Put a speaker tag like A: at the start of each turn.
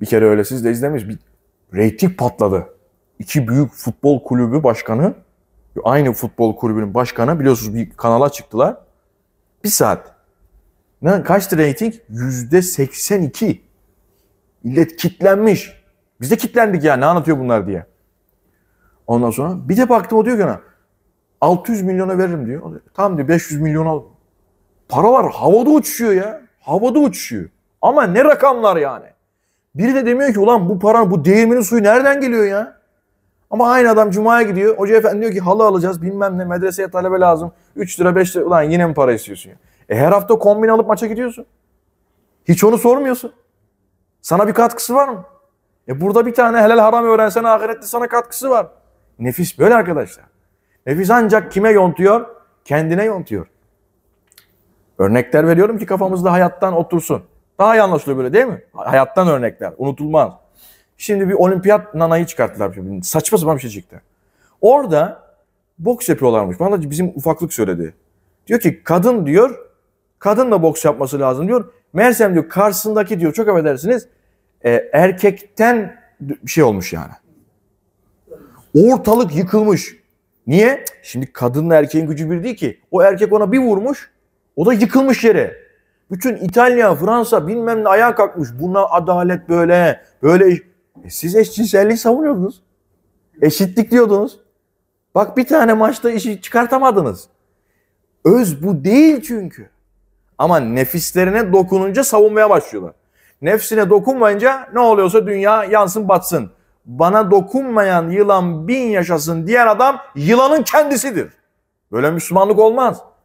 A: Bir kere öyle siz de izlemiş. Bir reyting patladı. İki büyük futbol kulübü başkanı, aynı futbol kulübünün başkanı biliyorsunuz bir kanala çıktılar. Bir saat. Ne, kaçtı reyting? Yüzde 82. Millet kitlenmiş. Biz de kitlendik ya ne anlatıyor bunlar diye. Ondan sonra bir de baktım o diyor ki ona 600 milyona veririm diyor. Tam diyor 500 milyon al. Paralar havada uçuşuyor ya. Havada uçuşuyor. Ama ne rakamlar yani. Biri de demiyor ki ulan bu paran bu değirmenin suyu nereden geliyor ya? Ama aynı adam cumaya gidiyor. Hoca efendi diyor ki halı alacağız bilmem ne medreseye talebe lazım. 3 lira 5 lira ulan yine mi para istiyorsun ya? E her hafta kombin alıp maça gidiyorsun. Hiç onu sormuyorsun. Sana bir katkısı var mı? E burada bir tane helal haram öğrensen ahirette sana katkısı var. Nefis böyle arkadaşlar. Nefis ancak kime yontuyor? Kendine yontuyor. Örnekler veriyorum ki kafamızda hayattan otursun. Daha iyi anlaşılıyor böyle değil mi? Hayattan örnekler. Unutulmaz. Şimdi bir olimpiyat nanayı çıkarttılar. Saçma sapan bir şey çıktı. Orada boks yapıyorlarmış. Bana da bizim ufaklık söyledi. Diyor ki kadın diyor, kadın da boks yapması lazım diyor. Mersem diyor karşısındaki diyor çok affedersiniz e, erkekten bir şey olmuş yani. Ortalık yıkılmış. Niye? Şimdi kadınla erkeğin gücü bir değil ki. O erkek ona bir vurmuş, o da yıkılmış yere. Bütün İtalya, Fransa bilmem ne ayağa kalkmış. Buna adalet böyle, böyle. E siz eşcinselliği savunuyordunuz. Eşitlik diyordunuz. Bak bir tane maçta işi çıkartamadınız. Öz bu değil çünkü. Ama nefislerine dokununca savunmaya başlıyorlar. Nefsine dokunmayınca ne oluyorsa dünya yansın batsın. Bana dokunmayan yılan bin yaşasın diyen adam yılanın kendisidir. Böyle Müslümanlık olmaz.